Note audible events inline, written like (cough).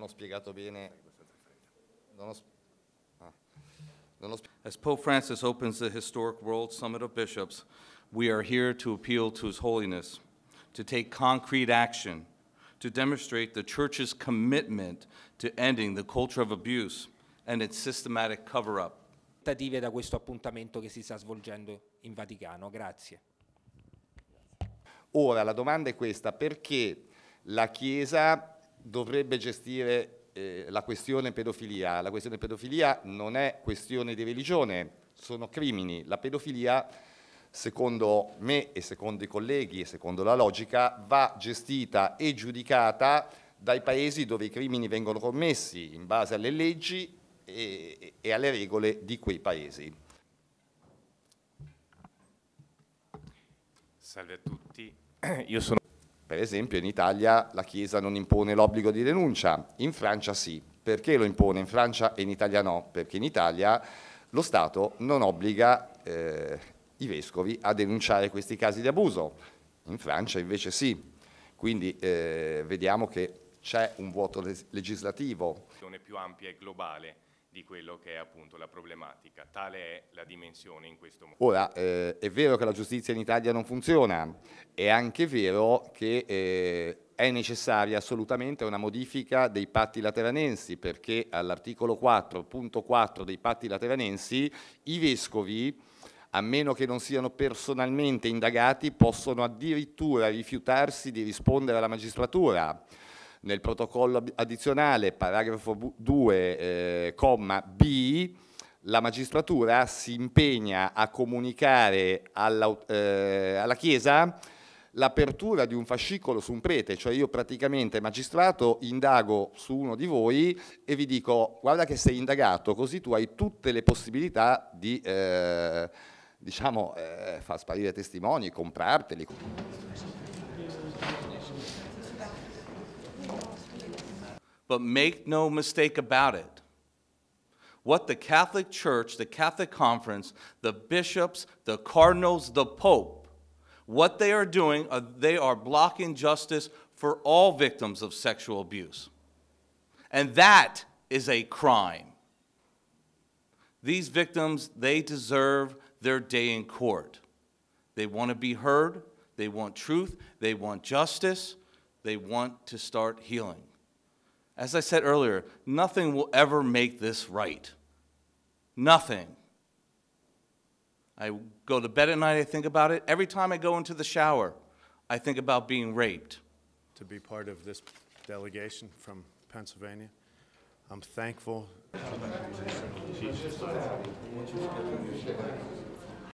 non ho spiegato bene. Ah, ho sp As Pope Francis opens the historic World Summit of Bishops, we are here to appeal to His Holiness, to take concrete action, to demonstrate the Church's commitment to ending the culture of abuse and its systematic cover-up. da questo appuntamento che si sta svolgendo in Vaticano. Grazie. Ora la domanda è questa, perché la Chiesa dovrebbe gestire eh, la questione pedofilia. La questione pedofilia non è questione di religione, sono crimini. La pedofilia, secondo me e secondo i colleghi e secondo la logica, va gestita e giudicata dai paesi dove i crimini vengono commessi in base alle leggi e, e alle regole di quei paesi. Salve a tutti, (clears throat) io sono per esempio in Italia la Chiesa non impone l'obbligo di denuncia, in Francia sì. Perché lo impone in Francia e in Italia no? Perché in Italia lo Stato non obbliga eh, i vescovi a denunciare questi casi di abuso, in Francia invece sì. Quindi eh, vediamo che c'è un vuoto legislativo. Più ampia e globale di quello che è appunto la problematica. Tale è la dimensione in questo momento. Ora, eh, è vero che la giustizia in Italia non funziona, è anche vero che eh, è necessaria assolutamente una modifica dei patti lateranensi, perché all'articolo 4.4 dei patti lateranensi i vescovi, a meno che non siano personalmente indagati, possono addirittura rifiutarsi di rispondere alla magistratura. Nel protocollo addizionale, paragrafo 2, eh, comma B, la magistratura si impegna a comunicare alla, eh, alla Chiesa l'apertura di un fascicolo su un prete, cioè io praticamente magistrato indago su uno di voi e vi dico guarda che sei indagato, così tu hai tutte le possibilità di eh, diciamo, eh, far sparire testimoni, comprarteli. But make no mistake about it. What the Catholic Church, the Catholic Conference, the bishops, the cardinals, the Pope, what they are doing, uh, they are blocking justice for all victims of sexual abuse. And that is a crime. These victims, they deserve their day in court. They want to be heard, they want truth, they want justice, they want to start healing. As I said earlier, nothing will ever make this right. Nothing. I go to bed at night, I think about it. Every time I go into the shower, I think about being raped. To be part of this delegation from Pennsylvania, I'm thankful.